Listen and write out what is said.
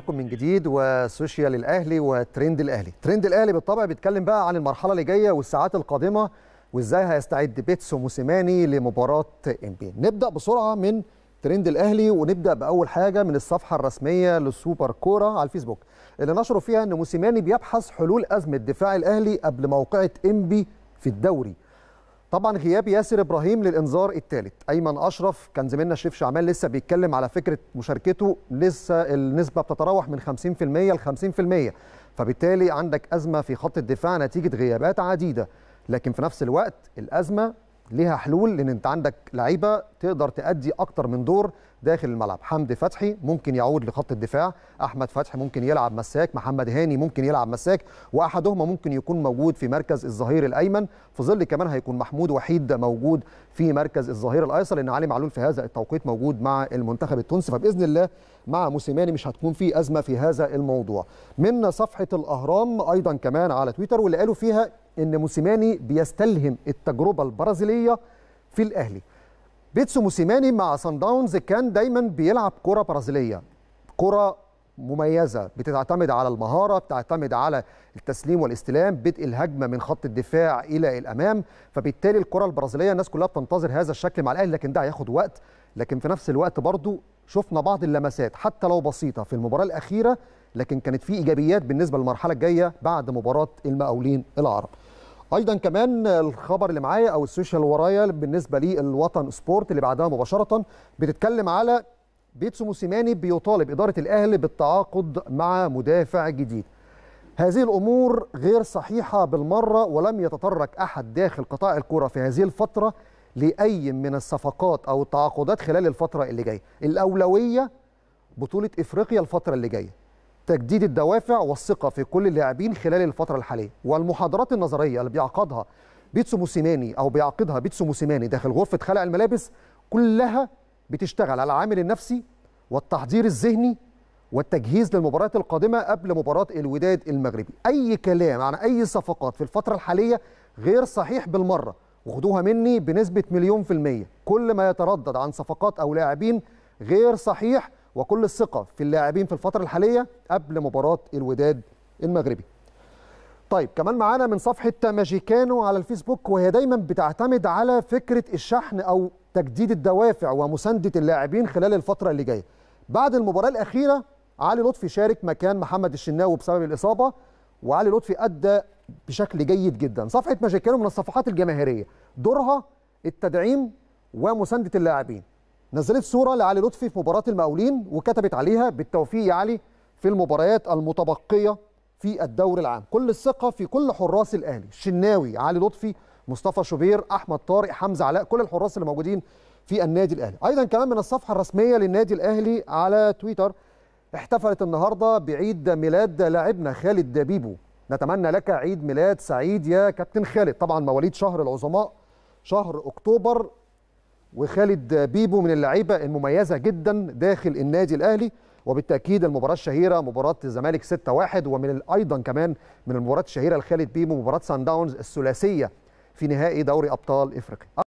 بكم من جديد وسوشيال الاهلي وترند الاهلي ترند الاهلي بالطبع بيتكلم بقى عن المرحله اللي جايه والساعات القادمه وازاي هيستعد بيتسو موسيماني لمباراه بي نبدا بسرعه من ترند الاهلي ونبدا باول حاجه من الصفحه الرسميه للسوبر كوره على الفيسبوك اللي نشروا فيها ان موسيماني بيبحث حلول ازمه دفاع الاهلي قبل موقعه بي في الدوري طبعا غياب ياسر ابراهيم للانذار الثالث ايمن اشرف كان زميلنا شريف شعمان لسه بيتكلم على فكره مشاركته لسه النسبه بتتراوح من 50% ل 50% فبالتالي عندك ازمه في خط الدفاع نتيجه غيابات عديده لكن في نفس الوقت الازمه ليها حلول لان انت عندك لعيبه تقدر تأدي اكتر من دور داخل الملعب حمدي فتحي ممكن يعود لخط الدفاع احمد فتحي ممكن يلعب مساك محمد هاني ممكن يلعب مساك واحدهما ممكن يكون موجود في مركز الظهير الايمن في ظل كمان هيكون محمود وحيد موجود في مركز الظهير الايسر لان علي معلول في هذا التوقيت موجود مع المنتخب التونسي فباذن الله مع موسيماني مش هتكون في ازمه في هذا الموضوع من صفحه الاهرام ايضا كمان على تويتر واللي قالوا فيها ان موسيماني بيستلهم التجربه البرازيليه في الاهلي بيتسو موسيماني مع سان داونز كان دايما بيلعب كره برازيليه كره مميزه بتعتمد على المهاره بتعتمد على التسليم والاستلام بدء الهجمه من خط الدفاع الى الامام فبالتالي الكره البرازيليه الناس كلها بتنتظر هذا الشكل مع الاهلي لكن ده هياخد وقت لكن في نفس الوقت برضو شفنا بعض اللمسات حتى لو بسيطه في المباراه الاخيره لكن كانت في ايجابيات بالنسبه للمرحله الجايه بعد مباراه المقاولين العرب ايضا كمان الخبر اللي معايا او السوشيال ورايا بالنسبه للوطن سبورت اللي بعدها مباشره بتتكلم على بيتسو موسيماني بيطالب اداره الاهلي بالتعاقد مع مدافع جديد هذه الامور غير صحيحه بالمره ولم يتطرق احد داخل قطاع الكره في هذه الفتره لاي من الصفقات او التعاقدات خلال الفتره اللي جايه الاولويه بطوله افريقيا الفتره اللي جايه تجديد الدوافع والثقه في كل اللاعبين خلال الفتره الحاليه والمحاضرات النظريه اللي بيعقدها بيتسو موسيماني او بيعقدها بيتسو موسيماني داخل غرفه خلع الملابس كلها بتشتغل على العامل النفسي والتحضير الذهني والتجهيز للمباريات القادمه قبل مباراه الوداد المغربي اي كلام عن اي صفقات في الفتره الحاليه غير صحيح بالمره وخدوها مني بنسبه مليون في الميه كل ما يتردد عن صفقات او لاعبين غير صحيح وكل الثقه في اللاعبين في الفتره الحاليه قبل مباراه الوداد المغربي. طيب كمان معانا من صفحه ماجيكانو على الفيسبوك وهي دايما بتعتمد على فكره الشحن او تجديد الدوافع ومسانده اللاعبين خلال الفتره اللي جايه. بعد المباراه الاخيره علي لطفي شارك مكان محمد الشناوي بسبب الاصابه وعلي لطفي ادى بشكل جيد جدا صفحه ماجيكانو من الصفحات الجماهيريه دورها التدعيم ومسانده اللاعبين نزلت صورة لعلي لطفي في مباراة المقاولين وكتبت عليها بالتوفيق يا علي في المباريات المتبقية في الدور العام كل الثقة في كل حراس الأهلي الشناوي علي لطفي مصطفى شوبير أحمد طارق حمزة علاء كل الحراس اللي موجودين في النادي الأهلي أيضا كمان من الصفحة الرسمية للنادي الأهلي على تويتر احتفلت النهاردة بعيد ميلاد لاعبنا خالد دبيبو نتمنى لك عيد ميلاد سعيد يا كابتن خالد طبعا مواليد شهر العظماء شهر أكتوبر وخالد بيبو من اللعيبه المميزه جدا داخل النادي الاهلي وبالتاكيد المباراه الشهيره مباراه الزمالك 6-1 ومن ايضا كمان من المباريات الشهيره لخالد بيبو مباراه سان داونز الثلاثيه في نهائي دوري ابطال افريقيا